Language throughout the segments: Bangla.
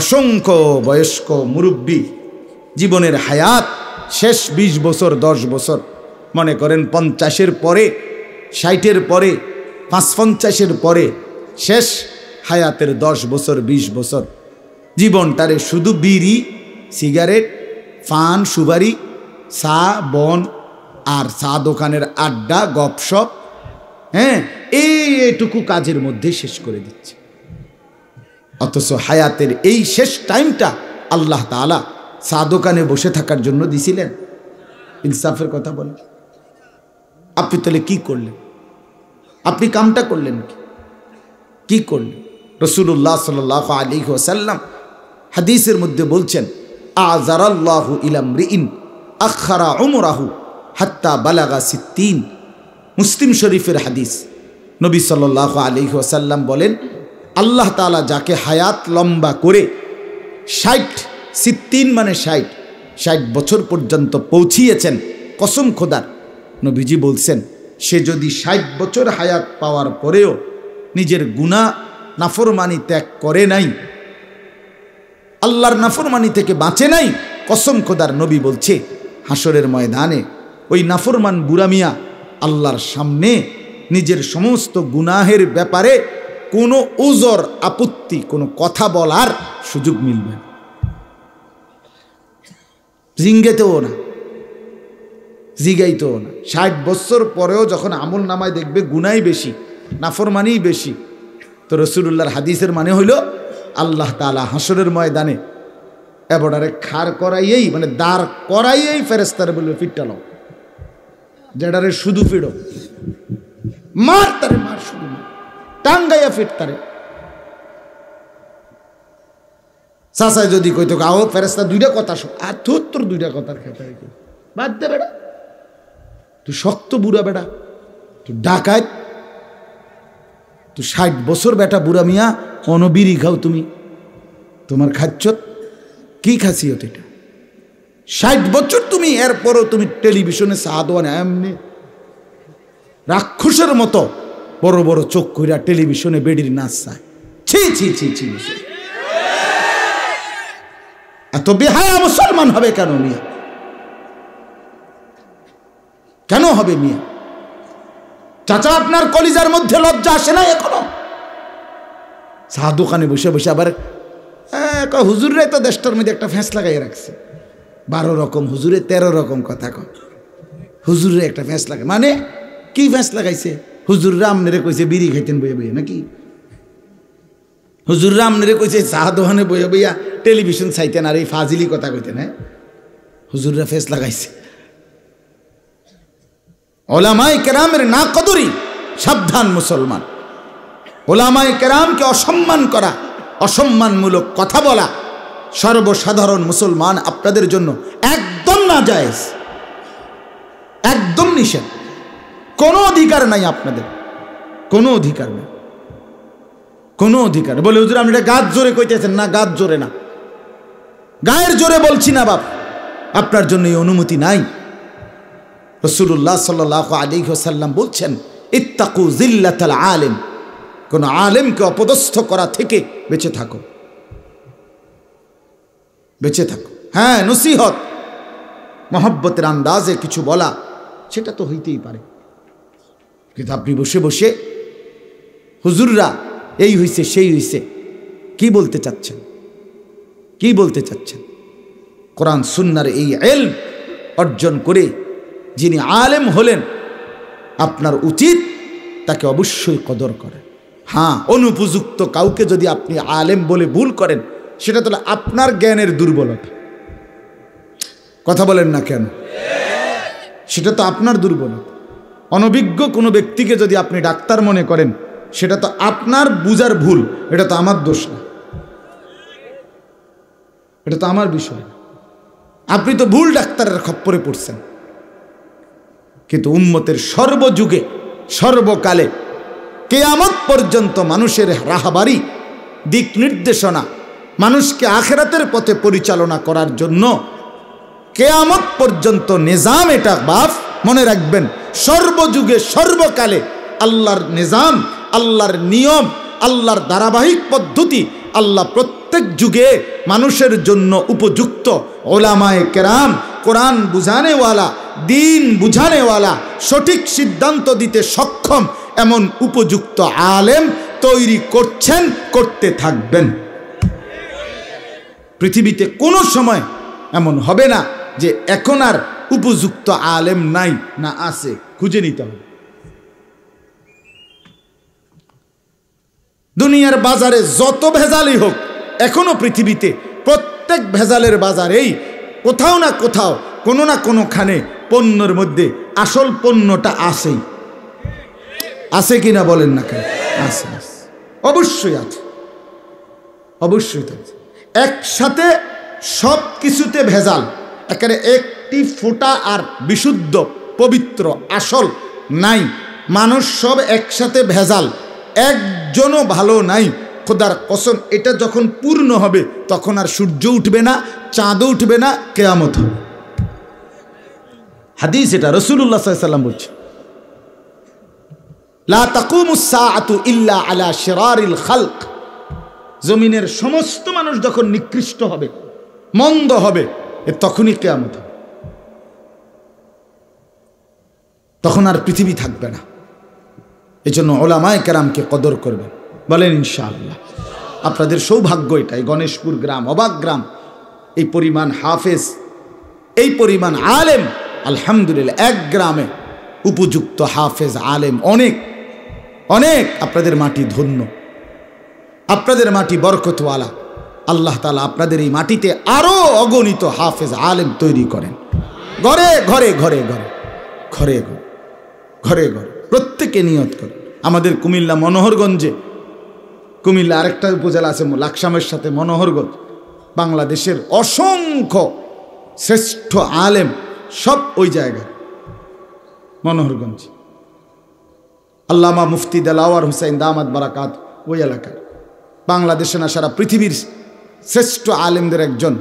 অসংখ্য বয়স্ক মুরব্বী জীবনের হায়াত শেষ ২০ বছর দশ বছর মনে করেন পঞ্চাশের পরে ষাটের পরে পাঁচ পঞ্চাশের পরে শেষ হায়াতের দশ বছর ২০ বছর জীবনটারে শুধু বিড়ি সিগারেট ফান সুবারি সা বন আর চা দোকানের আড্ডা গপসপ হ্যাঁ এই এইটুকু কাজের মধ্যে শেষ করে দিচ্ছে অথচ হায়াতের এই শেষ টাইমটা আল্লাহ তালা চা দোকানে বসে থাকার জন্য দিছিলেন ইনসাফের কথা বলে আপনি তাহলে কি করলেন আপনি কামটা করলেন কি কি করলেন রসুল্লাহ সাল আলী ওসাল্লাম হাদিসের মধ্যে বলছেন আজারাল্লাহু ইলাম রিন আখারা ওমরাহু হাত্তা বালাগা সিদ্দিন মুসলিম শরীফের হাদিস নবী সাল্লাহ আলী ওসাল্লাম বলেন আল্লাহ তালা যাকে হায়াত লম্বা করে ষাট সিত্তিন মানে ষাট ষাট বছর পর্যন্ত পৌঁছিয়েছেন কসম খোদার নবীজি বলছেন সে যদি ষাট বছর হায়াত পাওয়ার পরেও নিজের গুণা নাফরমানি ত্যাগ করে নাই আল্লাহর নাফরমানি থেকে বাঁচে নাই কসম খোদার নবী বলছে হাসরের ময়দানে ওই নাফরমান বুড়ামিয়া আল্লাহর সামনে নিজের সমস্ত গুনাহের ব্যাপারে কোনো উজর আপত্তি কোনো কথা বলার সুযোগ মিলবে না জিঙ্গেতেও না জিগাইতেও না ষাট বছর পরেও যখন আমল নামায় দেখবে গুনাই বেশি নাফরমানিই বেশি তো রসুল্লাহর হাদিসের মানে হইল আল্লাহ তালা হাসরের ময়দানে এবারে খার করাইয়েই মানে দাঁড় করাইয়েই ফেরেস্তারে বলবে ফিটটা লও যেটারে শুধু ফিরো মার তারে মার শুধু মার টাঙ্গাইয়া ফিটতারে চাচাই যদি কইতো আও ফেরেস্তা দুইটা কথা আর তোর তোর দুইটা কথার খেতে বাদ দে বেটা তুই শক্ত বুড়া বেটা তুই ডাকায় তুই ষাট বছর বেটা বুড়া মিয়া অনবিরি খাও তুমি তোমার খাচ্ছ কি খাসি খাসিয়ত এটা ষাট বছর তুমি এরপরও তুমি টেলিভিশনে সাহাদওয়ান এমনি রাক্ষসের মতো বড় বড় চোখ কইরা টেলিভিশনে বেডির নাচ ছি ছি ছি এত বেহায়া মুসলমান হবে কেন মিয়া কেন হবে মিয়া চাচা আপনার কলিজার মধ্যে লজ্জা আসে না এখনো সাহা দোকানে বসে বসে আবার হুজুরে তো দেশটার মধ্যে একটা ফ্যাঁস লাগাই রাখছে বারো রকম হুজুরে তেরো রকম কথা কন হুজুরে একটা ফ্যাঁস লাগে মানে কি ফ্যাঁস লাগাইছে হুজুর নেরে কইছে বিড়ি খাইতেন বইয়া বইয়া নাকি হুজুর নেরে কইছে চাহা দোহানে বইয়া বইয়া টেলিভিশন চাইতেন আর এই ফাজিলি কথা কইতেন হ্যাঁ হুজুররা ফেস লাগাইছে ওলামাই কেরামের না কদরি সাবধান মুসলমান ওলামাই কেরামকে অসম্মান করা অসম্মানমূলক কথা বলা সর্বসাধারণ মুসলমান আপনাদের জন্য একদম না জায়েজ একদম নিষেধ কোনো অধিকার নাই আপনাদের কোনো অধিকার নেই কোনো অধিকার বলে হুজুর আপনি এটা গাছ জোরে কইতেছেন না গাছ জোরে না গায়ের জোরে বলছি না বাপ আপনার জন্য এই অনুমতি নাই রসুল্লাহ সাল্লাহ আলী সাল্লাম বলছেন ইত্তাকু জিল্লাতাল আলেম কোন আলেমকে অপদস্থ করা থেকে বেঁচে থাকো বেঁচে থাকো হ্যাঁ নসিহত মহব্বতের আন্দাজে কিছু বলা সেটা তো হইতেই পারে কিন্তু আপনি বসে বসে হুজুররা এই হইছে সেই হইছে কি বলতে চাচ্ছেন কি বলতে চাচ্ছেন কোরআন সুন্নার এই এল অর্জন করে যিনি আলেম হলেন আপনার উচিত তাকে অবশ্যই কদর করেন হ্যাঁ অনুপযুক্ত কাউকে যদি আপনি আলেম বলে ভুল করেন সেটা তাহলে আপনার জ্ঞানের দুর্বলতা কথা বলেন না কেন সেটা তো আপনার দুর্বলতা অনভিজ্ঞ কোনো ব্যক্তিকে যদি আপনি ডাক্তার মনে করেন সেটা তো আপনার বুজার ভুল এটা তো আমার দোষ না এটা তো আমার বিষয় আপনি তো ভুল ডাক্তারের খপ্পরে পড়ছেন কিন্তু উন্মতের সর্বযুগে সর্বকালে কেয়ামত পর্যন্ত মানুষের রাহাবারি দিক নির্দেশনা মানুষকে আখেরাতের পথে পরিচালনা করার জন্য কেয়ামত পর্যন্ত নিজাম এটা বাফ মনে রাখবেন সর্বযুগে সর্বকালে আল্লাহর নিজাম আল্লাহর নিয়ম আল্লাহর ধারাবাহিক পদ্ধতি আল্লাহ প্রত্যেক যুগে মানুষের জন্য উপযুক্ত ওলামায় কেরাম কোরআন বুঝানেওয়ালা দিন বুঝানেওয়ালা সঠিক সিদ্ধান্ত দিতে সক্ষম এমন উপযুক্ত আলেম তৈরি করছেন করতে থাকবেন পৃথিবীতে কোনো সময় এমন হবে না যে এখন আর উপযুক্ত আলেম নাই না আছে খুঁজে নিতে হবে দুনিয়ার বাজারে যত ভেজালই হোক এখনো পৃথিবীতে প্রত্যেক ভেজালের বাজারেই কোথাও না কোথাও কোনো না কোনোখানে পণ্যর মধ্যে আসল পণ্যটা আসেই আছে কি না বলেন না কেন আছে অবশ্যই আছে অবশ্যই আছে একসাথে সব কিছুতে ভেজাল একেবারে এক একটি ফোঁটা আর বিশুদ্ধ পবিত্র আসল নাই মানুষ সব একসাথে ভেজাল একজনও ভালো নাই খোদার কসম এটা যখন পূর্ণ হবে তখন আর সূর্য উঠবে না চাঁদও উঠবে না কেয়ামত হবে হাদিস এটা রসুল্লা সাল্লাম বলছে ইল্লা আলা শেরারিল খালক জমিনের সমস্ত মানুষ যখন নিকৃষ্ট হবে মন্দ হবে তখনই কেয়ামত হবে তখন আর পৃথিবী থাকবে না এজন্য ওলামায় কেরামকে কদর করবেন বলেন ইনশাআল্লাহ আপনাদের সৌভাগ্য এটা এই গণেশপুর গ্রাম অবাক গ্রাম এই পরিমাণ হাফেজ এই পরিমাণ আলেম আলহামদুলিল্লাহ এক গ্রামে উপযুক্ত হাফেজ আলেম অনেক অনেক আপনাদের মাটি ধন্য আপনাদের মাটি বরকতওয়ালা আল্লাহ তালা আপনাদের এই মাটিতে আরও অগণিত হাফেজ আলেম তৈরি করেন ঘরে ঘরে ঘরে ঘরে ঘরে ঘরে ঘরে ঘরে প্রত্যেকে নিয়ত করে আমাদের কুমিল্লা মনোহরগঞ্জে কুমিল্লা আরেকটা উপজেলা আছে লাকসামের সাথে মনোহরগঞ্জ বাংলাদেশের অসংখ্য শ্রেষ্ঠ আলেম সব ওই জায়গায় মনোহরগঞ্জ আল্লামা মুফতি দেলাওয়ার হুসাইন দামাদ বারাকাত ওই এলাকার বাংলাদেশে না সারা পৃথিবীর শ্রেষ্ঠ আলেমদের একজন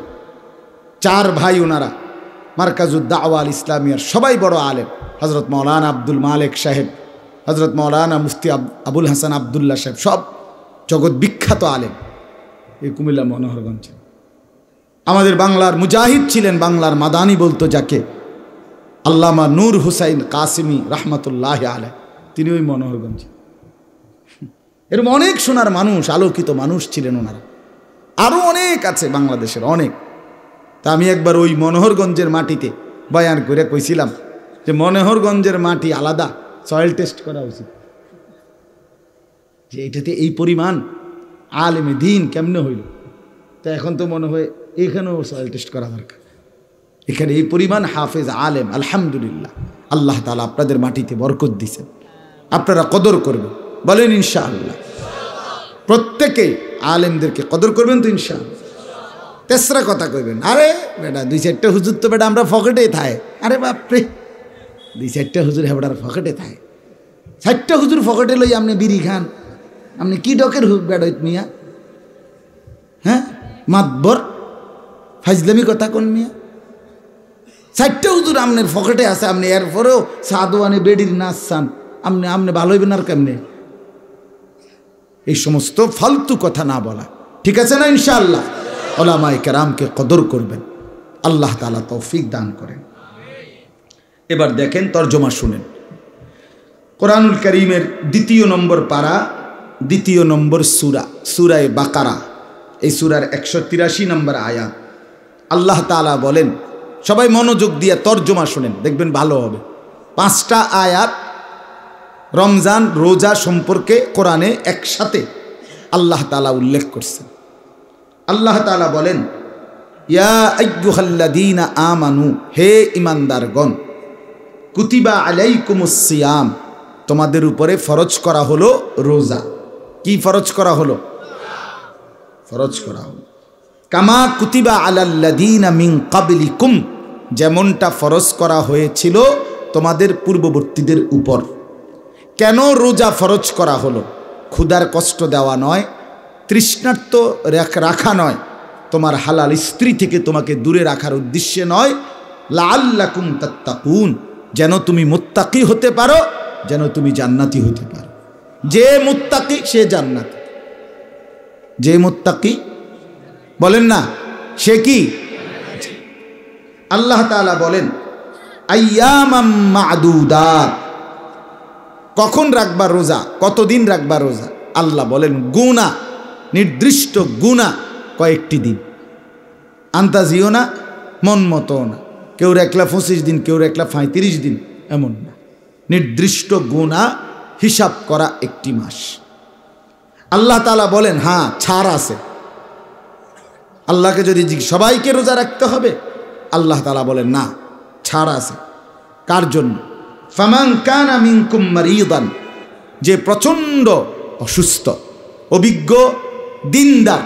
চার ভাই ওনারা মার্কাজুদ্দাওয়াল ইসলামিয়ার সবাই বড় আলেম হজরত মৌলানা আব্দুল মালেক সাহেব হজরত মৌলানা মুফতি আবুল হাসান আবদুল্লাহ সাহেব সব জগৎ বিখ্যাত আলেম এই কুমিল্লা মনোহরগঞ্জ আমাদের বাংলার মুজাহিদ ছিলেন বাংলার মাদানি বলতো যাকে আল্লামা নূর হুসাইন কাসিমি রহমতুল্লাহ আলে তিনি ওই মনোহরগঞ্জে এরকম অনেক সোনার মানুষ আলোকিত মানুষ ছিলেন ওনারা আরও অনেক আছে বাংলাদেশের অনেক তা আমি একবার ওই মনোহরগঞ্জের মাটিতে বয়ান করে কইছিলাম যে মনোহরগঞ্জের মাটি আলাদা সয়েল টেস্ট করা উচিত যে এটাতে এই পরিমাণ আলেমে দিন কেমনে হইল তা এখন তো মনে হয় এখানেও সয়েল টেস্ট করা দরকার এখানে এই পরিমাণ হাফেজ আলেম আলহামদুলিল্লাহ আল্লাহ তালা আপনাদের মাটিতে বরকত দিছেন আপনারা কদর করবেন বলেন ইনশাআল্লাহ প্রত্যেকে আলেমদেরকে কদর করবেন তো ইনশাআল্লাহ তেসরা কথা কইবেন আরে বেটা দুই চারটে হুজুর তো বেটা আমরা ফকেটেই থায় আরে বাপরে দুই চারটা হুজুর হেবার ফকেটে থায় চারটা হুজুর ফকেটে লই আপনি বিড়ি খান আপনি কি ডকের হুক মিয়া হ্যাঁ মাতবর ফাইজলামি কথা কোন মিয়া চারটা হুজুর আপনার ফকেটে আছে আপনি এরপরেও সাদোয়ানে বেডির নাচ চান আপনি আপনি ভালো হইবেন আর কেমনে এই সমস্ত ফালতু কথা না বলা ঠিক আছে না ইনশাল্লাহ ওলামাই কেরামকে কদর করবেন আল্লাহ তালা তৌফিক দান করেন এবার দেখেন তর্জমা শুনেন কোরআনুল করিমের দ্বিতীয় নম্বর পাড়া দ্বিতীয় নম্বর সুরা সুরায় বাকারা এই সুরার একশো তিরাশি নম্বর আয়াত আল্লাহ তালা বলেন সবাই মনোযোগ দিয়ে তর্জমা শুনেন দেখবেন ভালো হবে পাঁচটা আয়াত রমজান রোজা সম্পর্কে কোরআনে একসাথে আল্লাহ তালা উল্লেখ করছেন আল্লাহ তালা বলেন ইয়া আমানু হে ইমানদারগণ কুতিবা আলাই আলাইকুমুসিয়াম তোমাদের উপরে ফরজ করা হলো রোজা কি ফরজ করা হলো ফরজ করা হলো কামা কুতিবা আলাল্লাদিন মিং কাবিলিকুম যেমনটা ফরজ করা হয়েছিল তোমাদের পূর্ববর্তীদের উপর কেন রোজা ফরজ করা হলো ক্ষুদার কষ্ট দেওয়া নয় তৃষ্ণার্থ রাখা নয় তোমার হালাল স্ত্রী থেকে তোমাকে দূরে রাখার উদ্দেশ্যে নয় লাল্লাকুম তাত্তাকুন যেন তুমি মোত্তাকি হতে পারো যেন তুমি জান্নাতি হতে পারো যে মোত্তাকি সে জান্নাত যে মোত্তাকি বলেন না সে কি আল্লাহ তালা বলেন আয়ামাদুদার কখন রাখবা রোজা কতদিন রাখবা রোজা আল্লাহ বলেন গুনা নির্দিষ্ট গুণা কয়েকটি দিন আন্তাজিও না মন মতো না কেউ একলা পঁচিশ দিন কেউ একলা পঁয়ত্রিশ দিন এমন না নির্দিষ্ট গুণা হিসাব করা একটি মাস আল্লাহ তালা বলেন হ্যাঁ ছাড় আছে আল্লাহকে যদি সবাইকে রোজা রাখতে হবে আল্লাহ তালা বলেন না ছাড় আছে কার জন্য ফামাং কান আমিন কুম্মার যে প্রচণ্ড অসুস্থ অভিজ্ঞ দিনদার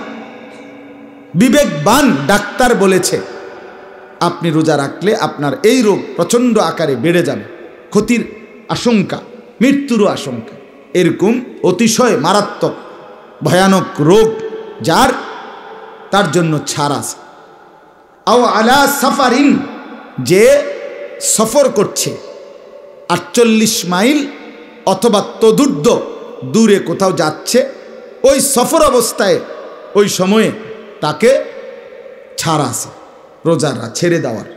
বিবেকবান ডাক্তার বলেছে আপনি রোজা রাখলে আপনার এই রোগ প্রচণ্ড আকারে বেড়ে যাবে ক্ষতির আশঙ্কা মৃত্যুরও আশঙ্কা এরকম অতিশয় মারাত্মক ভয়ানক রোগ যার তার জন্য ছাড় আছে আও আলা সাফারিং যে সফর করছে আটচল্লিশ মাইল অথবা তদুর্ধ দূরে কোথাও যাচ্ছে ওই সফর অবস্থায় ওই সময়ে তাকে ছাড় আছে রোজারা ছেড়ে দেওয়ার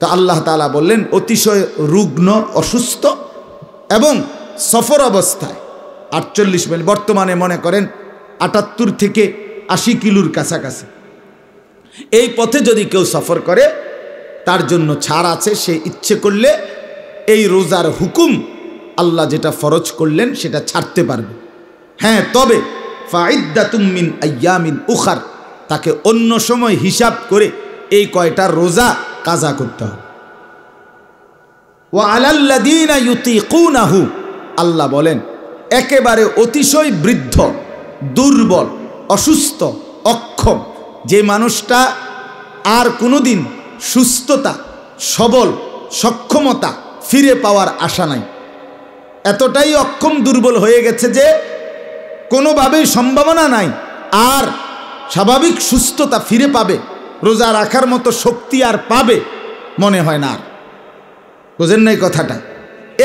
তা আল্লাহ তালা বললেন অতিশয় রুগ্ন অসুস্থ এবং সফর অবস্থায় আটচল্লিশ মিনিট বর্তমানে মনে করেন আটাত্তর থেকে আশি কিলোর কাছাকাছি এই পথে যদি কেউ সফর করে তার জন্য ছাড় আছে সে ইচ্ছে করলে এই রোজার হুকুম আল্লাহ যেটা ফরজ করলেন সেটা ছাড়তে পারবে হ্যাঁ তবে ফাইদ্দা তুমিন আয়ামিন উখার তাকে অন্য সময় হিসাব করে এই কয়টা রোজা কাজা করতে হবে ও আলাল্লাদিনা ইউতি কুনাহু আল্লাহ বলেন একেবারে অতিশয় বৃদ্ধ দুর্বল অসুস্থ অক্ষম যে মানুষটা আর কোনো দিন সুস্থতা সবল সক্ষমতা ফিরে পাওয়ার আশা নাই এতটাই অক্ষম দুর্বল হয়ে গেছে যে কোনোভাবেই সম্ভাবনা নাই আর স্বাভাবিক সুস্থতা ফিরে পাবে রোজা রাখার মতো শক্তি আর পাবে মনে হয় না আর বোঝেন না এই কথাটা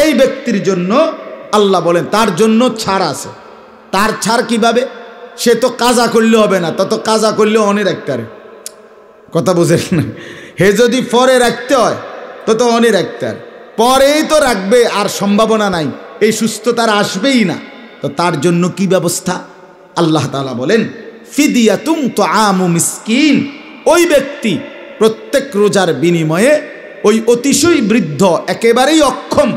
এই ব্যক্তির জন্য আল্লাহ বলেন তার জন্য ছাড় আছে তার ছাড় কিভাবে সে তো কাজা করলে হবে না তত কাজা করলে অনেক রাখতে কথা বোঝেন না হে যদি পরে রাখতে হয় তত অনে রাখতে আর পরেই তো রাখবে আর সম্ভাবনা নাই এই সুস্থতার আসবেই না তো তার জন্য কি ব্যবস্থা আল্লাহ তালা বলেন ফিদিয়া তুম তো আমু মিসকিন ওই ব্যক্তি প্রত্যেক রোজার বিনিময়ে ওই অতিশয় বৃদ্ধ একেবারেই অক্ষম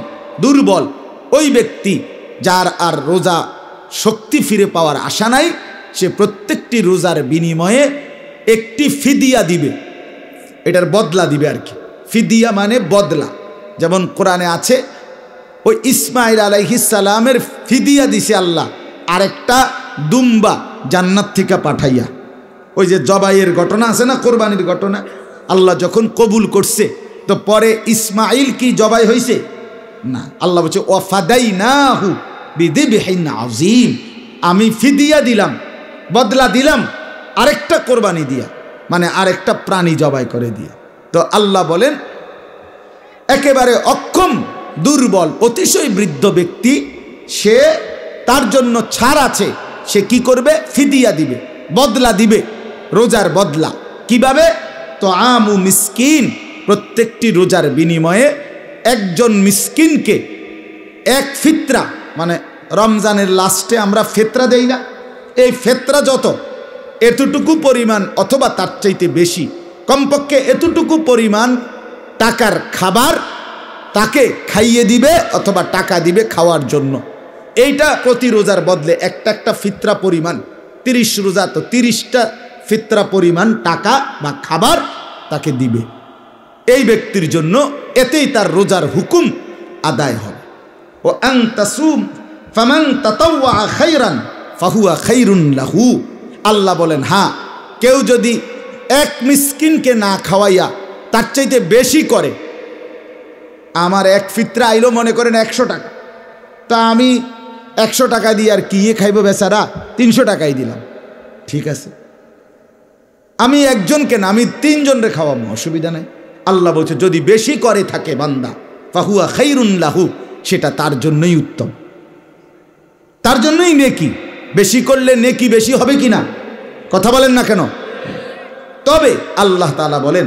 দুর্বল ওই ব্যক্তি যার আর রোজা শক্তি ফিরে পাওয়ার আশা নাই সে প্রত্যেকটি রোজার বিনিময়ে একটি ফিদিয়া দিবে এটার বদলা দিবে আর কি ফিদিয়া মানে বদলা যেমন কোরআনে আছে ওই ইসমাইল আলাইহিসালামের ফিদিয়া দিছে আল্লাহ আরেকটা দুম্বা জান্নাত থেকে পাঠাইয়া ওই যে জবাইয়ের ঘটনা আছে না কোরবানির ঘটনা আল্লাহ যখন কবুল করছে তো পরে ইসমাইল কি জবাই হয়েছে না আল্লাহ বলছে ও ফাদাই না হু বিদে বেহাইন আজিম আমি ফিদিয়া দিলাম বদলা দিলাম আরেকটা কোরবানি দিয়া মানে আরেকটা প্রাণী জবাই করে দিয়ে তো আল্লাহ বলেন একেবারে অক্ষম দুর্বল অতিশয় বৃদ্ধ ব্যক্তি সে তার জন্য ছাড় আছে সে কি করবে ফিদিয়া দিবে বদলা দিবে রোজার বদলা কিভাবে তো আমু মিসকিন প্রত্যেকটি রোজার বিনিময়ে একজন মিসকিনকে এক ফিতরা মানে রমজানের লাস্টে আমরা ফেতরা দেই না এই ফেতরা যত এতটুকু পরিমাণ অথবা তার চাইতে বেশি কমপক্ষে এতটুকু পরিমাণ টাকার খাবার তাকে খাইয়ে দিবে অথবা টাকা দিবে খাওয়ার জন্য এইটা প্রতি রোজার বদলে একটা একটা ফিতরা পরিমাণ তিরিশ রোজা তো তিরিশটা ফিতরা পরিমাণ টাকা বা খাবার তাকে দিবে এই ব্যক্তির জন্য এতেই তার রোজার হুকুম আদায় হবে ও খাইরান ফাহুয়া খাইরুন লাহু আল্লাহ বলেন হা কেউ যদি এক মিসকিনকে না খাওয়াইয়া তার চাইতে বেশি করে আমার এক ফিতরা আইলো মনে করেন একশো টাকা তা আমি একশো টাকা দিয়ে আর কিয়ে খাইব বেচারা তিনশো টাকাই দিলাম ঠিক আছে আমি একজনকে না আমি তিনজনরে খাওয়াবো অসুবিধা নেই আল্লাহ বলছে যদি বেশি করে থাকে বান্দা ফাহুয়া খাইরুন লাহু সেটা তার জন্যই উত্তম তার জন্যই নেকি বেশি করলে নেকি বেশি হবে কি না কথা বলেন না কেন তবে আল্লাহ তালা বলেন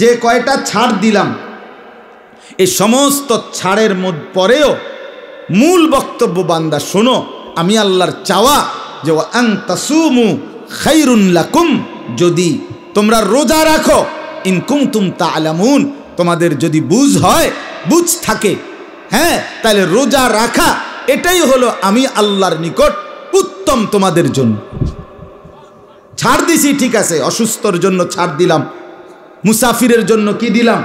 যে কয়টা ছাড় দিলাম এই সমস্ত ছাড়ের পরেও মূল বক্তব্য বান্দা শোনো আমি আল্লাহর চাওয়া যে আংতাসুমু লাকুম যদি তোমরা রোজা রাখো ইনকুম তুম তা আলামুন তোমাদের যদি বুঝ হয় বুঝ থাকে হ্যাঁ তাহলে রোজা রাখা এটাই হলো আমি আল্লাহর নিকট উত্তম তোমাদের জন্য ছাড় দিছি ঠিক আছে অসুস্থর জন্য ছাড় দিলাম মুসাফিরের জন্য কি দিলাম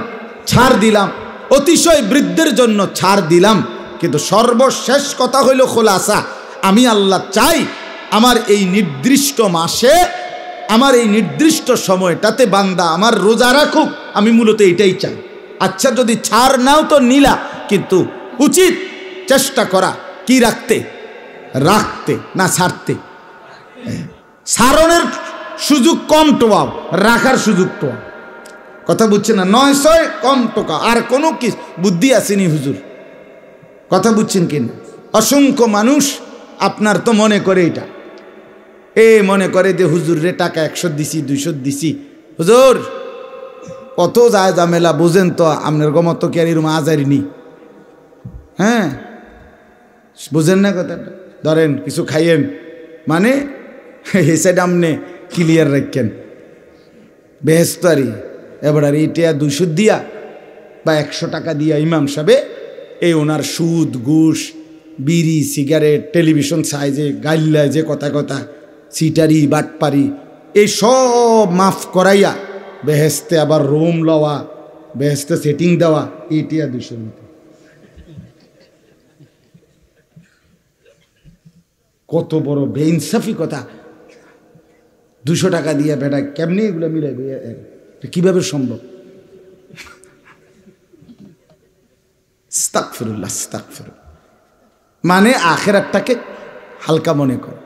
ছাড় দিলাম অতিশয় বৃদ্ধের জন্য ছাড় দিলাম কিন্তু সর্বশেষ কথা হইল খোলাসা আমি আল্লাহ চাই আমার এই নির্দিষ্ট মাসে আমার এই নির্দিষ্ট সময়টাতে বান্দা আমার রোজা রাখুক আমি মূলত এটাই চাই আচ্ছা যদি ছাড় নাও তো নিলা কিন্তু উচিত চেষ্টা করা কি রাখতে রাখতে না ছাড়তে সারণের হ্যাঁ। সুযোগ কম টোয়াও রাখার সুযোগ টোয়াও কথা বুঝছে না নয় ছয় কম টোকা আর কোনো কি বুদ্ধি আসেনি হুজুর কথা বুঝছেন কি অসংখ্য মানুষ আপনার তো মনে করে এটা এ মনে করে যে হুজুর রে টাকা একশো দিছি দুইশো দিছি হুজুর কত যায় জামেলা বোঝেন তো আপনার গমত কি আর এরম আজারি নি হ্যাঁ বুঝেন না কথাটা ধরেন কিছু খাইয়েন মানে হেসে ডামনে ক্লিয়ার রাখেন বেহস্তারি এবার আর এটা দুশো দিয়া বা একশো টাকা দিয়া ইমাম সাহেবে এই ওনার সুদ ঘুষ বিড়ি সিগারেট টেলিভিশন সাইজে গাইল্লায় যে কথা কথা সিটারি বাটপারি এই সব মাফ করাইয়া বেহেস্তে আবার রুম লওয়া বেহেস্তে সেটিং দেওয়া এটিয়া দুশো কত বড় বেইনসাফি কথা দুশো টাকা দিয়ে বেটা কেমনি এগুলো মিলাই কিভাবে সম্ভব স্তাকফিরুল্লাহ স্তাকফিরুল মানে আখেরাতটাকে হালকা মনে কর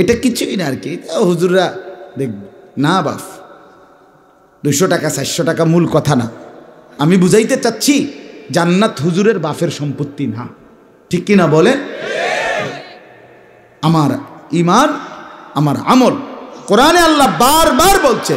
এটা কিছুই না আর কি হুজুররা দেখবে না বাফ দুইশো টাকা চারশো টাকা মূল কথা না আমি বুঝাইতে চাচ্ছি জান্নাত হুজুরের বাফের সম্পত্তি না ঠিক কিনা বলেন আমার ইমান আমার আমল কোরআনে আল্লাহ বারবার বলছে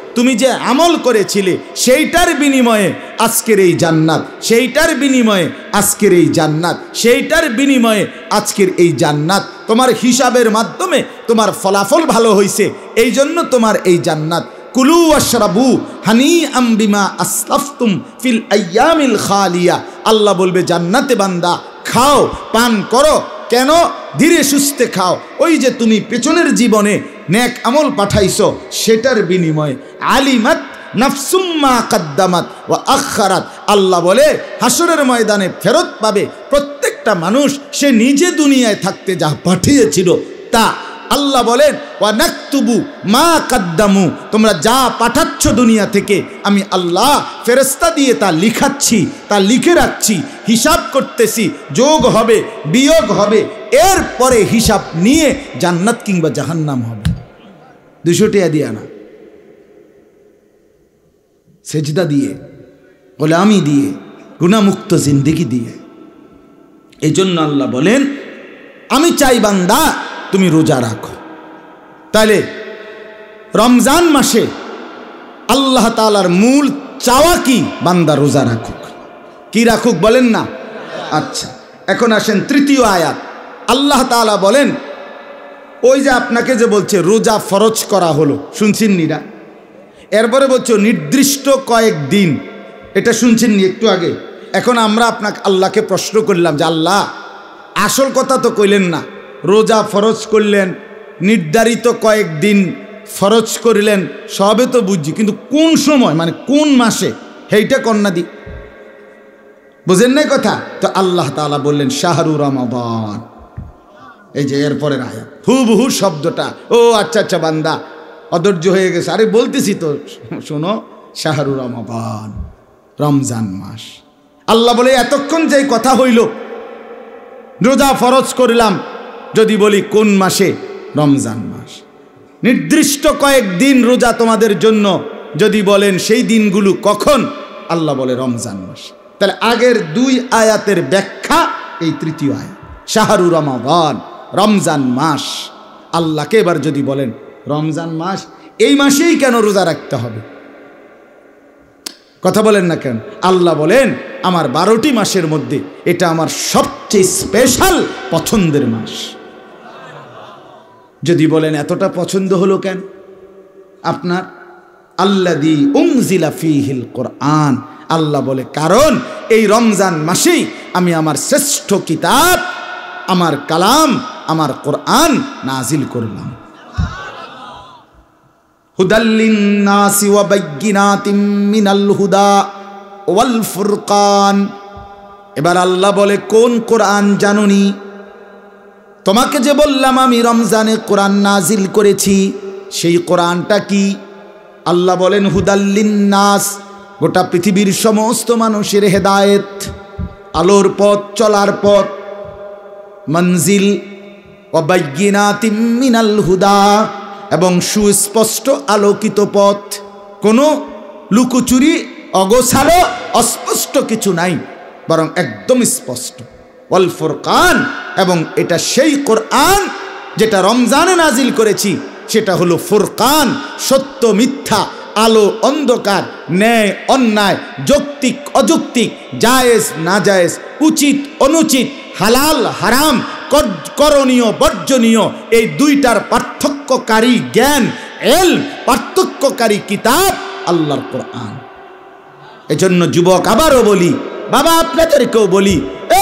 তুমি যে আমল করেছিলে সেইটার বিনিময়ে আজকের এই জান্নাত সেইটার বিনিময়ে আজকের এই জান্নাত সেইটার বিনিময়ে আজকের এই জান্নাত তোমার হিসাবের মাধ্যমে তোমার ফলাফল ভালো হয়েছে এই জন্য তোমার এই জান্নাত কুলু আশরাবু হানি আম্বিমা আসলাফতুম ফিল আয়ামিল খালিয়া আল্লাহ বলবে জান্নাতে বান্দা খাও পান করো কেন ধীরে সুস্থে খাও ওই যে তুমি পেছনের জীবনে নেক আমল পাঠাইছ সেটার বিনিময়ে আলিমাত নাফসুম্মা কাদ্দামাত ও আখারাত আল্লাহ বলে হাসরের ময়দানে ফেরত পাবে প্রত্যেকটা মানুষ সে নিজে দুনিয়ায় থাকতে যা পাঠিয়েছিল তা আল্লাহ বলেন ওয়া নাকতুবু মা কাদ্দামু তোমরা যা পাঠাচ্ছ দুনিয়া থেকে আমি আল্লাহ ফেরস্তা দিয়ে তা লিখাচ্ছি তা লিখে রাখছি হিসাব করতেছি যোগ হবে বিয়োগ হবে এরপরে হিসাব নিয়ে জান্নাত কিংবা জাহান্নাম হবে দুশো টিয়া দিয়ে আনা সেজদা দিয়ে গোলামি দিয়ে গুণামুক্ত জিন্দিগি দিয়ে এই জন্য আল্লাহ বলেন আমি চাই বান্দা তুমি রোজা রাখো তাহলে রমজান মাসে আল্লাহ তালার মূল চাওয়া কি বান্দা রোজা রাখুক কি রাখুক বলেন না আচ্ছা এখন আসেন তৃতীয় আয়াত আল্লাহ তালা বলেন ওই যে আপনাকে যে বলছে রোজা ফরজ করা হলো শুনছেন নিরা এরপরে বলছো নির্দিষ্ট কয়েক দিন এটা শুনছেন নি একটু আগে এখন আমরা আপনাকে আল্লাহকে প্রশ্ন করলাম যে আল্লাহ আসল কথা তো কইলেন না রোজা ফরজ করলেন নির্ধারিত কয়েক দিন ফরজ করিলেন সবে তো বুঝছি কিন্তু কোন সময় মানে কোন মাসে হেইটা কন্যা দি বুঝেন না কথা তো আল্লাহ তালা বললেন শাহরু রমাবান এই যে এরপরের আয়া হুবহু শব্দটা ও আচ্ছা আচ্ছা বান্দা অধৈর্য হয়ে গেছে আরে বলতেছি তো শোনো শাহরু রমাবান রমজান মাস আল্লাহ বলে এতক্ষণ যে কথা হইল রোজা ফরজ করিলাম যদি বলি কোন মাসে রমজান মাস নির্দিষ্ট কয়েক দিন রোজা তোমাদের জন্য যদি বলেন সেই দিনগুলো কখন আল্লাহ বলে রমজান মাস তাহলে আগের দুই আয়াতের ব্যাখ্যা এই তৃতীয় আয়াত শাহরু রমাবান রমজান মাস আল্লাহকে এবার যদি বলেন রমজান মাস এই মাসেই কেন রোজা রাখতে হবে কথা বলেন না কেন আল্লাহ বলেন আমার বারোটি মাসের মধ্যে এটা আমার সবচেয়ে স্পেশাল পছন্দের মাস যদি বলেন এতটা পছন্দ হলো কেন আপনার আল্লাদি উমজিলা ফিহিল কোরআন আল্লাহ বলে কারণ এই রমজান মাসেই আমি আমার শ্রেষ্ঠ কিতাব আমার কালাম আমার কোরআন নাজিল করলাম হুদাল্লিন্নাসি ওয়া বাইয়িনাতিম মিনাল হুদা ওয়াল ফুরকান এবার আল্লাহ বলে কোন কোরআন জানুনি তোমাকে যে বললাম আমি রমজানে কোরআন নাজিল করেছি সেই কোরআনটা কি আল্লাহ বলেন হুদাল্লিন্নাস গোটা পৃথিবীর সমস্ত মানুষের হেদায়েত আলোর পথ চলার পথ মঞ্জিল মিনাল হুদা এবং সুস্পষ্ট আলোকিত পথ কোনো লুকোচুরি অগোছালো অস্পষ্ট কিছু নাই বরং একদম স্পষ্ট অল ফোরকান এবং এটা সেই কোরআন যেটা রমজানে নাজিল করেছি সেটা হলো ফোরকান সত্য মিথ্যা আলো অন্ধকার ন্যায় অন্যায় যৌক্তিক অযৌক্তিক জায়েজ না জায়েজ উচিত অনুচিত হালাল হারাম করণীয় বর্জনীয় এই দুইটার পার্থক্যকারী জ্ঞান এল পার্থক্যকারী কিতাব আল্লাহর কোরআন এজন্য যুবক আবারও বলি বাবা আপনাদেরকেও বলি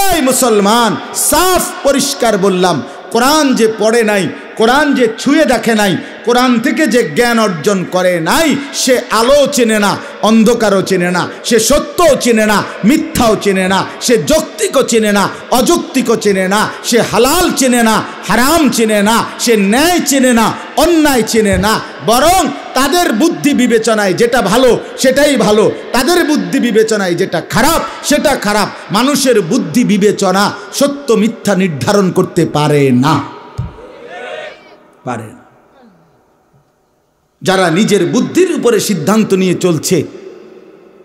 এই মুসলমান সাফ পরিষ্কার বললাম কোরআন যে পড়ে নাই কোরআন যে ছুঁয়ে দেখে নাই কোরআন থেকে যে জ্ঞান অর্জন করে নাই সে আলো চেনে না অন্ধকারও চেনে না সে সত্যও চেনে না মিথ্যাও চেনে না সে যৌক্তিকও চেনে না অযৌক্তিকও চেনে না সে হালাল চেনে না হারাম চেনে না সে ন্যায় চেনে না অন্যায় চেনে না বরং তাদের বুদ্ধি বিবেচনায় যেটা ভালো সেটাই ভালো তাদের বুদ্ধি বিবেচনায় যেটা খারাপ সেটা খারাপ মানুষের বুদ্ধি বিবেচনা সত্য মিথ্যা নির্ধারণ করতে পারে না পারে যারা নিজের বুদ্ধির উপরে সিদ্ধান্ত নিয়ে চলছে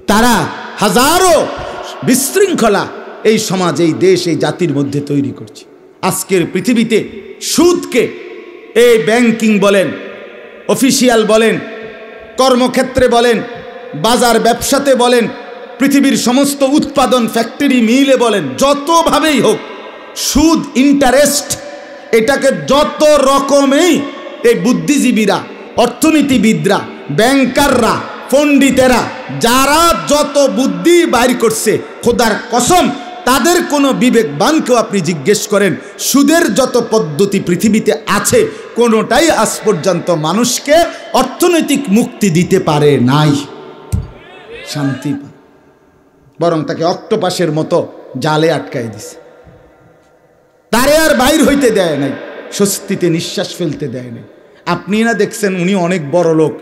তারা হাজারো বিশৃঙ্খলা এই সমাজ এই দেশ এই জাতির মধ্যে তৈরি করছে আজকের পৃথিবীতে সুদকে এই ব্যাংকিং বলেন অফিসিয়াল বলেন কর্মক্ষেত্রে বলেন বাজার ব্যবসাতে বলেন পৃথিবীর সমস্ত উৎপাদন ফ্যাক্টরি মিলে বলেন যতভাবেই হোক সুদ ইন্টারেস্ট এটাকে যত রকমেই এই বুদ্ধিজীবীরা অর্থনীতিবিদরা ব্যাংকাররা পণ্ডিতেরা যারা যত বুদ্ধি বাইর করছে খোদার কসম তাদের কোনো বিবেকবানকেও আপনি জিজ্ঞেস করেন সুদের যত পদ্ধতি পৃথিবীতে আছে কোনোটাই আজ পর্যন্ত মানুষকে অর্থনৈতিক মুক্তি দিতে পারে নাই শান্তি বরং তাকে অক্টোপাসের মতো জালে আটকায় দিছে তারে আর বাইর হইতে দেয় নাই স্বস্তিতে নিঃশ্বাস ফেলতে দেয় নাই আপনি না দেখছেন উনি অনেক বড় লোক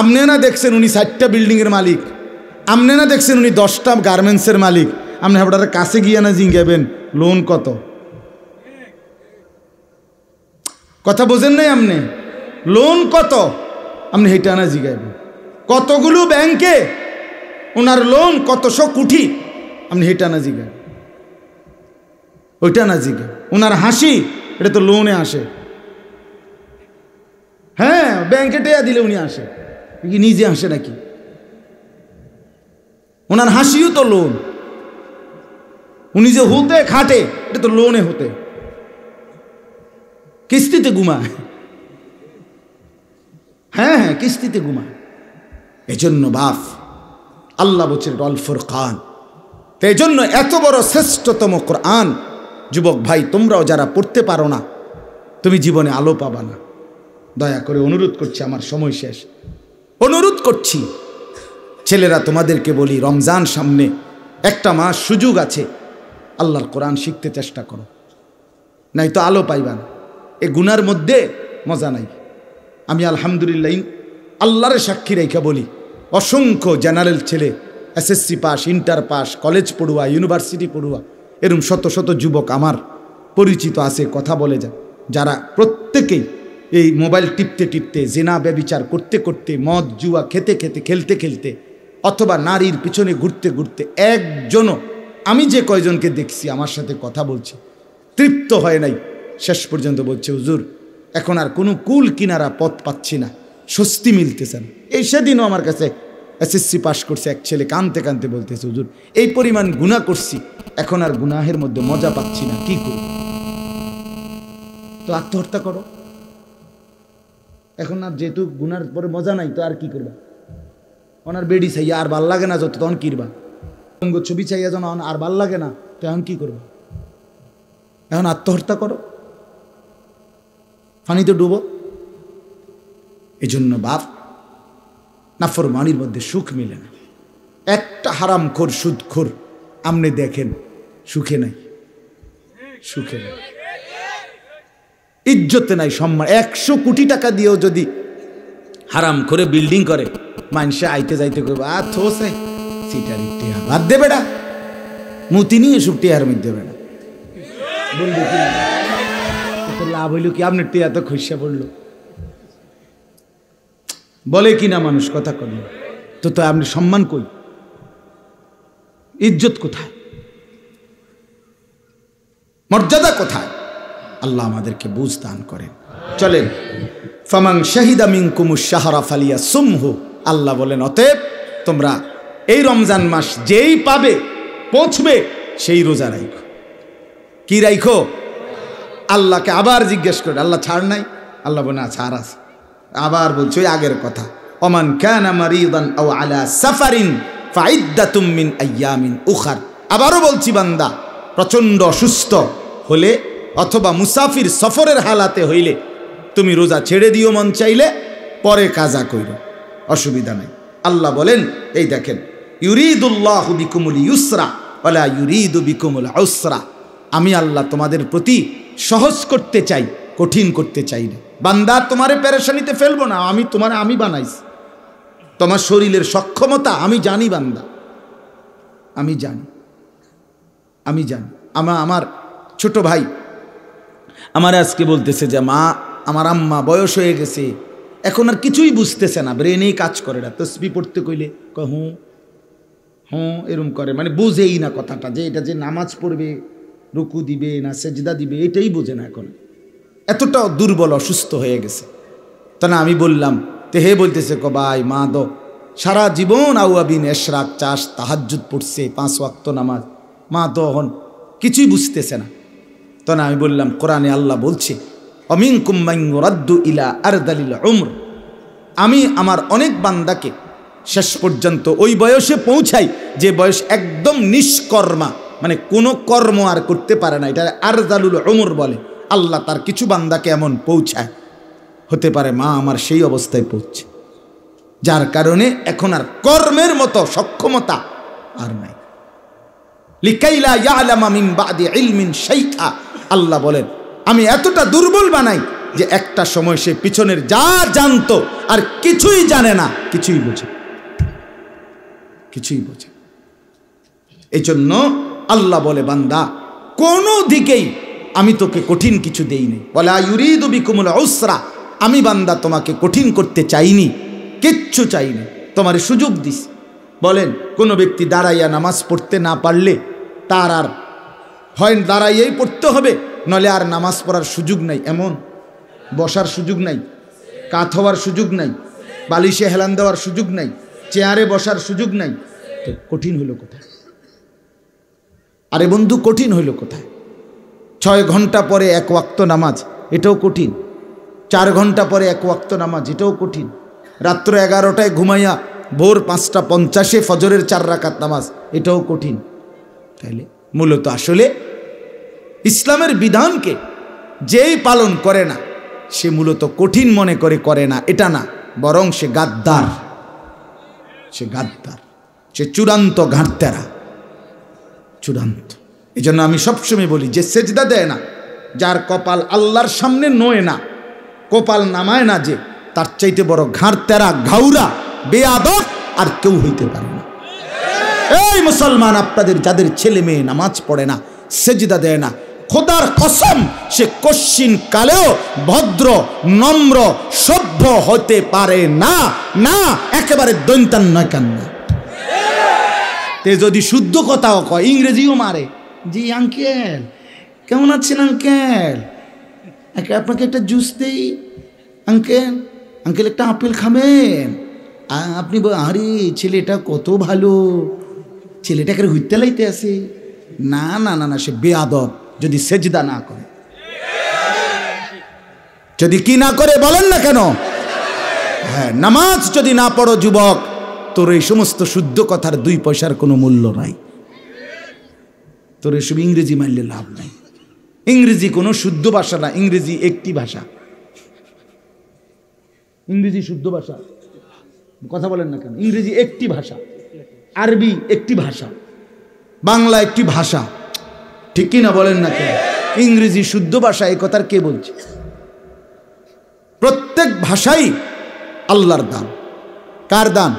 আপনি না দেখছেন উনি ষাটটা বিল্ডিংয়ের মালিক আপনি না দেখছেন উনি দশটা গার্মেন্টসের মালিক আপনি আপনার কাছে গিয়ে না জিঙ্গাবেন লোন কত কথা বোঝেন নাই আপনি লোন কত আপনি হেটা না জিগাইবেন কতগুলো ব্যাংকে ওনার লোন কত শো কুঠি আপনি হেটা না জিগাইবেন ওইটা না জিগে ওনার হাসি এটা তো লোনে আসে হ্যাঁ ব্যাংকে টেয়া দিলে উনি আসে কি নিজে আসে নাকি ওনার হাসিও তো লোন উনি যে হতে খাটে এটা তো লোনে হতে কিস্তিতে ঘুমায় হ্যাঁ হ্যাঁ কিস্তিতে ঘুমায় এজন্য বাফ আল্লাহ বলছেন রলফুর খান এই জন্য এত বড় শ্রেষ্ঠতম কোরআন যুবক ভাই তোমরাও যারা পড়তে পারো না তুমি জীবনে আলো পাবা না দয়া করে অনুরোধ করছি আমার সময় শেষ অনুরোধ করছি ছেলেরা তোমাদেরকে বলি রমজান সামনে একটা মাস সুযোগ আছে আল্লাহর কোরআন শিখতে চেষ্টা করো নাই তো আলো পাইবা এ গুনার মধ্যে মজা নাই আমি আলহামদুলিল্লাহ আল্লাহরের সাক্ষী রেখা বলি অসংখ্য জেনারেল ছেলে SSC pass inter pass college পড়ুয়া ইউনিভার্সিটি পড়ুয়া এরম শত শত যুবক আমার পরিচিত আছে কথা বলে যা যারা প্রত্যেকেই এই মোবাইল টিপতে টিপতে জেনা ব্যবিচার করতে করতে মদ জুয়া খেতে খেতে খেলতে খেলতে অথবা নারীর পিছনে ঘুরতে ঘুরতে একজনও আমি যে কয়জনকে দেখছি আমার সাথে কথা বলছে তৃপ্ত হয় নাই শেষ পর্যন্ত বলছে হুজুর এখন আর কোনো কুল কিনারা পথ পাচ্ছি না স্বস্তি মিলতেছেন এই সেদিনও আমার কাছে এসএসসি পাশ করছে এক ছেলে কানতে কানতে বলতেছে হুজুর এই পরিমাণ গুণা করছি এখন আর গুনাহের মধ্যে মজা পাচ্ছি না কি করব তো আত্মহত্যা করো এখন আর যেহেতু গুনার পরে মজা নাই তো আর কি করবা ওনার বেডি চাইয়া আর ভাল লাগে না যত তখন কিরবা অঙ্গ ছবি চাইয়া যখন আর ভাল লাগে না তো এখন কি করবো এখন আত্মহত্যা করো পানিতে ডুবো এই জন্য বাপ নাফরমানির মধ্যে সুখ মিলে না একটা হারাম সুদ সুদখোর আপনি দেখেন সুখে নাই সুখে নাই ইজ্জতে নাই সম্মান একশো কোটি টাকা দিয়েও যদি হারাম করে বিল্ডিং করে মানুষে আইতে যাইতে করবে আর থোসে সিটারি টিয়া বাদ দেবে না মুতি নিয়ে এসব টিয়ার মধ্যে বেড়া লাভ হইল কি আপনার টিয়া তো খুশিয়া পড়লো বলে কি না মানুষ কথা কর তো তো আপনি সম্মান কই ইজ্জত কোথায় মর্যাদা কোথায় আল্লাহ আমাদেরকে বুঝ দান করেন চলেন ফামাং শাহিদা কুমুর শাহরা ফালিয়া সুমহ আল্লাহ বলেন অতএব তোমরা এই রমজান মাস যেই পাবে পৌঁছবে সেই রোজা রাইখো কি রাইখো আল্লাহকে আবার জিজ্ঞেস করে আল্লাহ ছাড় নাই আল্লাহ বলে না ছাড় আছে আবার বলছি ওই আগের কথা অমান কানা মারিদান ও আলা সাফারিন ফাইদ্দা মিন আয়ামিন উখার আবারও বলছি বান্দা প্রচণ্ড অসুস্থ হলে অথবা মুসাফির সফরের হালাতে হইলে তুমি রোজা ছেড়ে দিও মন চাইলে পরে কাজা কইল অসুবিধা নাই আল্লাহ বলেন এই দেখেন ইউরিদুল্লাহ বিকুমুল ইউসরা ওলা ইউরিদু বিকুমুল আউসরা আমি আল্লাহ তোমাদের প্রতি সহজ করতে চাই কঠিন করতে চাই না বান্দা তোমারে প্যারেশানিতে ফেলবো না আমি তোমার আমি বানাইছি তোমার শরীরের সক্ষমতা আমি জানি বান্দা আমি জানি আমি জানি আমার আমার ছোট ভাই আমার আজকে বলতেছে যে মা আমার আম্মা বয়স হয়ে গেছে এখন আর কিছুই বুঝতেছে না ব্রেনেই কাজ করে না তসবি পড়তে কইলে হুঁ হুঁ এরম করে মানে বোঝেই না কথাটা যে এটা যে নামাজ পড়বে রুকু দিবে না সেজদা দিবে এটাই বোঝে না এখন এতটাও দুর্বল অসুস্থ হয়ে গেছে না আমি বললাম তেহে হে বলতেছে কবাই মা দ সারা জীবন আউয়াবিন এশরাক চাষ তাহাজুদ পড়ছে পাঁচ ওয়াক্ত নামাজ মা তো হন কিছুই বুঝতেছে না না আমি বললাম কোরআনে আল্লাহ বলছে অমিন কুম্মাইরাদ্দু ইলা আরদালিল উমর আমি আমার অনেক বান্দাকে শেষ পর্যন্ত ওই বয়সে পৌঁছাই যে বয়স একদম নিষ্কর্মা মানে কোনো কর্ম আর করতে পারে না এটা আরদালুল উমর বলে আল্লাহ তার কিছু বান্দাকে এমন পৌঁছায় হতে পারে মা আমার সেই অবস্থায় পৌঁছে যার কারণে এখন আর কর্মের মতো সক্ষমতা আর নাই আল্লাহ বলেন আমি এতটা দুর্বল বানাই যে একটা সময় সে পিছনের যা জানতো আর কিছুই জানে না কিছুই বোঝে কিছুই বোঝে এজন্য আল্লাহ বলে বান্দা কোনো দিকেই আমি তোকে কঠিন কিছু দেইনি বলে আয়ুরিদুবি কুমুল অসরা আমি বান্দা তোমাকে কঠিন করতে চাইনি কিচ্ছু চাইনি তোমার সুযোগ দিস বলেন কোনো ব্যক্তি দাঁড়াইয়া নামাজ পড়তে না পারলে তার আর হয় দাঁড়াইয়াই পড়তে হবে নলে আর নামাজ পড়ার সুযোগ নাই এমন বসার সুযোগ নাই কাত হওয়ার সুযোগ নাই বালিশে হেলান দেওয়ার সুযোগ নাই চেয়ারে বসার সুযোগ নাই কঠিন হইল কোথায় আরে বন্ধু কঠিন হইল কোথায় ছয় ঘন্টা পরে এক ওয়াক্ত নামাজ এটাও কঠিন চার ঘন্টা পরে এক ওয়াক্ত নামাজ এটাও কঠিন রাত্র এগারোটায় ঘুমাইয়া ভোর পাঁচটা পঞ্চাশে ফজরের চার রাকাত নামাজ এটাও কঠিন তাইলে মূলত আসলে ইসলামের বিধানকে যেই পালন করে না সে মূলত কঠিন মনে করে করে না এটা না বরং সে গাদ্দার সে গাদ্দার সে চূড়ান্ত ঘাটতারা চূড়ান্ত এই জন্য আমি সবসময় বলি যে সেজদা দেয় না যার কপাল আল্লাহর সামনে নয় না কপাল নামায় না যে তার চাইতে বড় ঘাঁড় তেরা ঘাউরা বেয়াদব আর কেউ হইতে পারে না এই মুসলমান আপনাদের যাদের ছেলে মেয়ে নামাজ পড়ে না সেজদা দেয় না খোদার কসম সে কশ্চিন কালেও ভদ্র নম্র সভ্য হতে পারে না না একেবারে দৈন্তান্নয় কান্না তে যদি শুদ্ধ কথাও কয় ইংরেজিও মারে জি আঙ্কেল কেমন আছেন আঙ্কেল আপনাকে একটা জুস দেই আঙ্কেল আঙ্কেল একটা আপেল খাবেন আপনি আরে ছেলেটা কত ভালো ছেলেটাকে হইতে লাইতে আসে না না না না সে বেয়াদব যদি সেজদা না করে যদি কি না করে বলেন না কেন হ্যাঁ নামাজ যদি না পড়ো যুবক তোর এই সমস্ত শুদ্ধ কথার দুই পয়সার কোনো মূল্য নাই তোর এসব ইংরেজি মারলে লাভ নাই ইংরেজি কোনো শুদ্ধ ভাষা না ইংরেজি একটি ভাষা ইংরেজি শুদ্ধ ভাষা কথা বলেন না কেন ইংরেজি একটি ভাষা আরবি একটি ভাষা বাংলা একটি ভাষা ঠিক কিনা না বলেন না কেন ইংরেজি শুদ্ধ ভাষা এই কথার কে বলছে প্রত্যেক ভাষাই আল্লাহর দান কার দান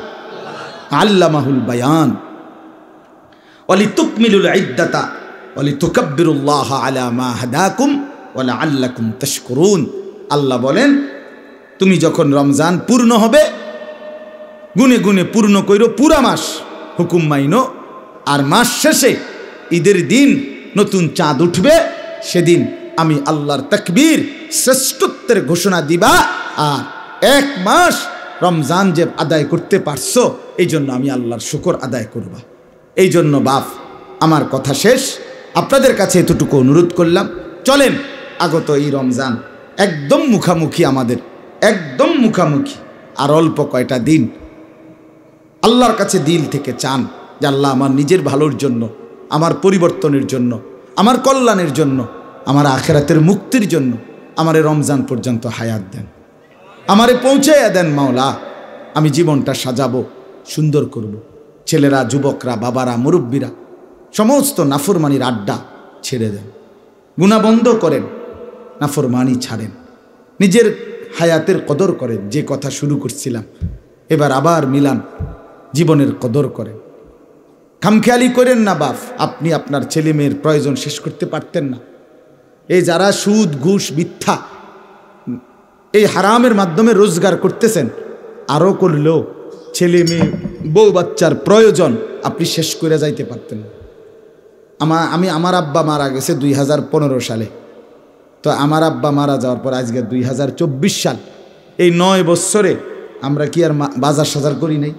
মাহুল বায়ান অলি ইদ্দাতা অলি আলা মা হাদাকুম ওলা আল্লাকুম তশকরুন আল্লাহ বলেন তুমি যখন রমজান পূর্ণ হবে গুনে গুনে পূর্ণ কইর পুরা মাস হুকুম মাইন আর মাস শেষে ঈদের দিন নতুন চাঁদ উঠবে সেদিন আমি আল্লাহর তকবীর শ্রেষ্ঠত্বের ঘোষণা দিবা আর এক মাস রমজান যে আদায় করতে পারছো এই জন্য আমি আল্লাহর শুকর আদায় করবা এই জন্য বাপ আমার কথা শেষ আপনাদের কাছে এতটুকু অনুরোধ করলাম চলেন আগত এই রমজান একদম মুখামুখি আমাদের একদম মুখামুখি আর অল্প কয়টা দিন আল্লাহর কাছে দিল থেকে চান যে আল্লাহ আমার নিজের ভালোর জন্য আমার পরিবর্তনের জন্য আমার কল্যাণের জন্য আমার আখেরাতের মুক্তির জন্য আমারে রমজান পর্যন্ত হায়াত দেন আমারে পৌঁছাইয়া দেন মাওলা আমি জীবনটা সাজাবো সুন্দর করবো ছেলেরা যুবকরা বাবারা মুরব্বীরা সমস্ত নাফরমানির আড্ডা ছেড়ে দেন গুণা বন্ধ করেন নাফরমানি ছাড়েন নিজের হায়াতের কদর করেন যে কথা শুরু করছিলাম এবার আবার মিলান জীবনের কদর করেন খামখেয়ালি করেন না বাপ আপনি আপনার ছেলে মেয়ের প্রয়োজন শেষ করতে পারতেন না এই যারা সুদ ঘুষ মিথ্যা এই হারামের মাধ্যমে রোজগার করতেছেন আরও করলেও ছেলে মেয়ে বউ বাচ্চার প্রয়োজন আপনি শেষ করে যাইতে পারতেন আমার আমি আমার আব্বা মারা গেছে দুই হাজার সালে তো আমার আব্বা মারা যাওয়ার পর আজকে দুই হাজার চব্বিশ সাল এই নয় বৎসরে আমরা কি আর বাজার সাজার করি নাই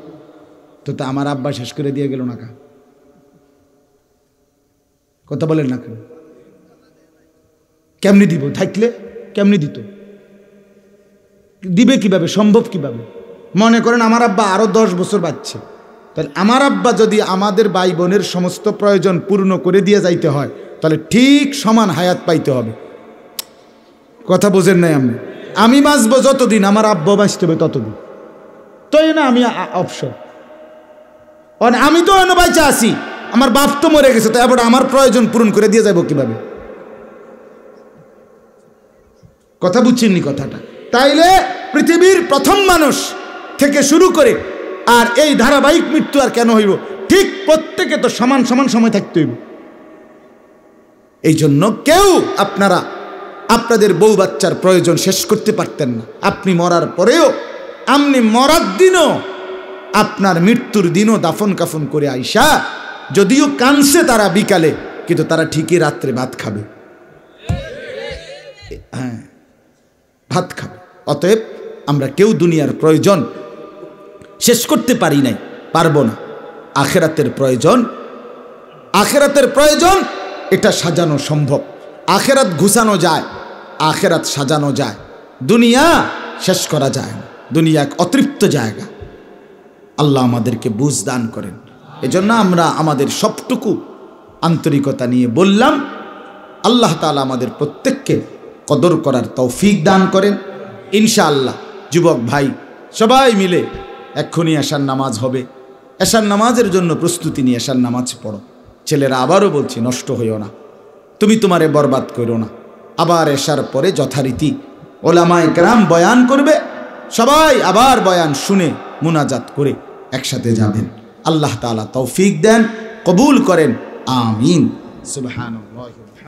তো তা আমার আব্বা শেষ করে দিয়ে গেল না কা কথা বলেন না কেন কেমনি দিব থাকলে কেমনি দিত দিবে কিভাবে সম্ভব কিভাবে মনে করেন আমার আব্বা আরও দশ বছর বাঁচছে তাহলে আমার আব্বা যদি আমাদের ভাই বোনের সমস্ত প্রয়োজন পূর্ণ করে দিয়ে যাইতে হয় তাহলে ঠিক সমান হায়াত পাইতে হবে কথা বোঝেন নাই আমি আমি বাঁচবো যতদিন আমার আব্বা বাঁচতে হবে ততদিন তো না আমি অপশন আমি তো অন্য বাইচা আছি আমার বাপ তো মরে গেছে তো এবার আমার প্রয়োজন পূরণ করে দিয়ে যাবো কিভাবে কথা বুঝছেননি কথাটা তাইলে পৃথিবীর প্রথম মানুষ থেকে শুরু করে আর এই ধারাবাহিক মৃত্যু আর কেন হইব ঠিক প্রত্যেকে তো সমান সমান সময় থাকতে হইব এই জন্য কেউ আপনারা আপনাদের বউ বাচ্চার প্রয়োজন শেষ করতে পারতেন না আপনি মরার পরেও আপনি মরার দিনও আপনার মৃত্যুর দিনও দাফন কাফন করে আইসা যদিও কানছে তারা বিকালে কিন্তু তারা ঠিকই রাত্রে ভাত খাবে হ্যাঁ ভাত খাবে অতএব আমরা কেউ দুনিয়ার প্রয়োজন শেষ করতে পারি নাই পারবো না আখেরাতের প্রয়োজন আখেরাতের প্রয়োজন এটা সাজানো সম্ভব আখেরাত ঘুষানো যায় আখেরাত সাজানো যায় দুনিয়া শেষ করা যায় না দুনিয়া এক অতৃপ্ত জায়গা আল্লাহ আমাদেরকে বুঝ দান করেন এজন্য আমরা আমাদের সবটুকু আন্তরিকতা নিয়ে বললাম আল্লাহ তালা আমাদের প্রত্যেককে কদর করার তৌফিক দান করেন ইনশাআল্লাহ যুবক ভাই সবাই মিলে এক্ষুনি এশার নামাজ হবে এশার নামাজের জন্য প্রস্তুতি নিয়ে এশার নামাজ পড়ো ছেলেরা আবারও বলছি নষ্ট হইও না তুমি তোমারে বরবাদ করো না আবার এসার পরে যথারীতি ওলামায় গ্রাম বয়ান করবে সবাই আবার বয়ান শুনে মুনাজাত করে একসাথে যাবেন আল্লাহ তালা তৌফিক দেন কবুল করেন আমিন সুবাহ